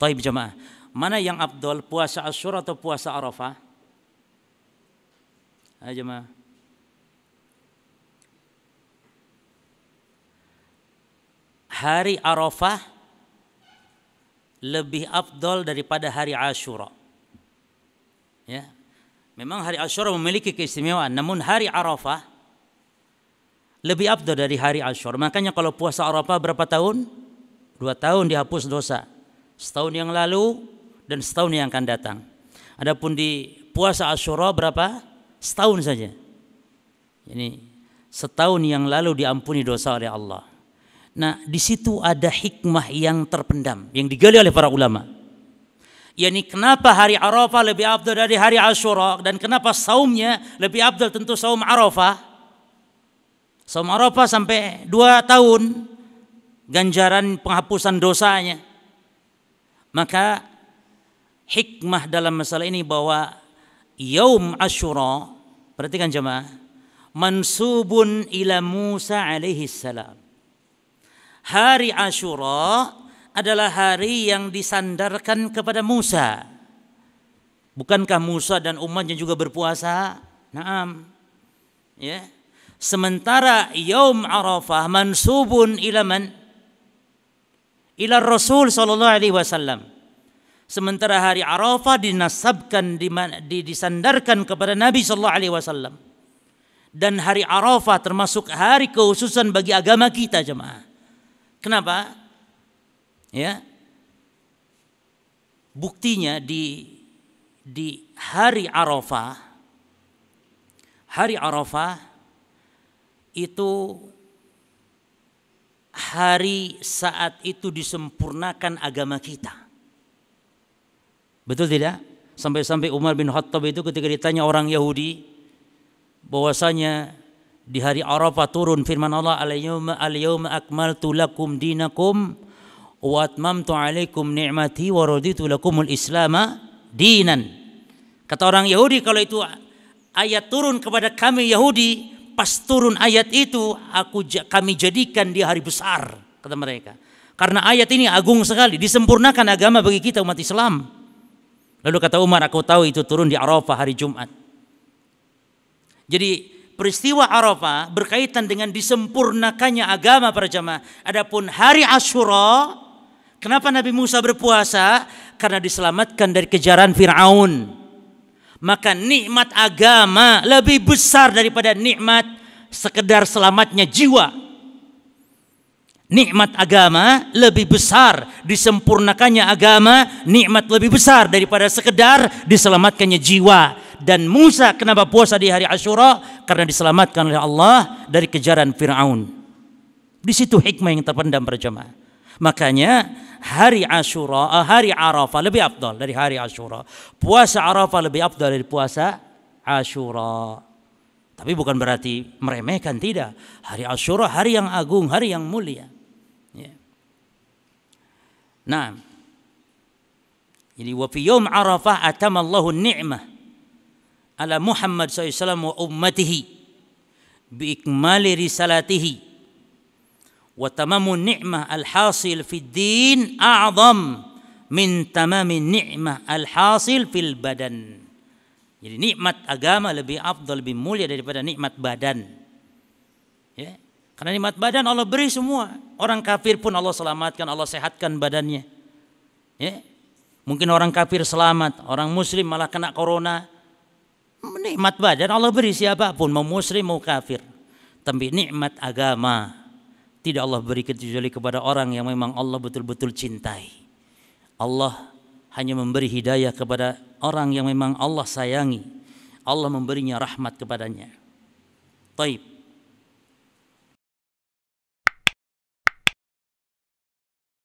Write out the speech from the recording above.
Taib jemaah, Mana yang abdul puasa Asyura atau puasa Arafah? Ayo jemaah. Hari Arafah lebih abdul daripada hari Asyura. Ya. Memang hari Asyura memiliki keistimewaan, namun hari Arafah lebih abdul dari hari Asyura. Makanya kalau puasa Arafah berapa tahun? Dua tahun dihapus dosa. Setahun yang lalu dan setahun yang akan datang. Adapun di puasa Asyura berapa? Setahun saja. Ini setahun yang lalu diampuni dosa oleh Allah. Nah, di situ ada hikmah yang terpendam yang digali oleh para ulama. yakni kenapa hari Arafah lebih afdal dari hari Ashura dan kenapa saumnya lebih afdal tentu saum Arafah. Saum Arafah sampai dua tahun ganjaran penghapusan dosanya. Maka hikmah dalam masalah ini bahwa yaum Ashura, perhatikan jemaah, mansubun ila Musa alaihi salam. Hari Ashura adalah hari yang disandarkan kepada Musa. Bukankah Musa dan umatnya juga berpuasa? Naam. Ya. Sementara yaum Arafah mansubun ila man? ila Rasul sallallahu alaihi wasallam. Sementara hari Arafah dinasabkan disandarkan kepada Nabi sallallahu alaihi wasallam. Dan hari Arafah termasuk hari kehususan bagi agama kita jemaah. Kenapa? Ya. Buktinya di di hari Arafah hari Arafah itu hari saat itu disempurnakan agama kita. Betul tidak? Sampai-sampai Umar bin Khattab itu ketika ditanya orang Yahudi bahwasanya di hari Arafah turun firman Allah alayyuma alyawma akmaltu lakum dinakum wa atmamtu alaikum ni'mati wa raditu lakumul islama dinan. Kata orang Yahudi kalau itu ayat turun kepada kami Yahudi pas turun ayat itu aku kami jadikan dia hari besar kata mereka. Karena ayat ini agung sekali, disempurnakan agama bagi kita umat Islam. Lalu kata Umar, aku tahu itu turun di Arafah hari Jumat. Jadi peristiwa Arafah berkaitan dengan disempurnakannya agama para jamaah. Adapun hari Ashura, kenapa Nabi Musa berpuasa? Karena diselamatkan dari kejaran Fir'aun. Maka nikmat agama lebih besar daripada nikmat sekedar selamatnya jiwa. Nikmat agama lebih besar disempurnakannya agama, nikmat lebih besar daripada sekedar diselamatkannya jiwa. Dan Musa kenapa puasa di hari Ashura Karena diselamatkan oleh Allah dari kejaran Firaun. Di situ hikmah yang terpendam para jemaah. Makanya hari Ashura, eh, hari Arafah lebih abdal dari hari Ashura. Puasa Arafah lebih abdal dari puasa Ashura. Tapi bukan berarti meremehkan tidak. Hari Ashura hari yang agung, hari yang mulia. Nah, jadi wa yom Arafah atam Allah ni'mah ala Muhammad SAW wa ummatihi bi ikmali risalatihi وتمام النعمة الحاصل في الدين أعظم min tamami ni'mah al-hasil fil badan. Jadi nikmat agama lebih afdal, lebih mulia daripada nikmat badan. Ya. Karena nikmat badan Allah beri semua. Orang kafir pun Allah selamatkan, Allah sehatkan badannya. Ya. Mungkin orang kafir selamat, orang muslim malah kena corona. Nikmat badan Allah beri siapapun, mau muslim mau kafir. Tapi nikmat agama tidak Allah beri kecuali kepada orang yang memang Allah betul-betul cintai. Allah hanya memberi hidayah kepada orang yang memang Allah sayangi. Allah memberinya rahmat kepadanya. Taib.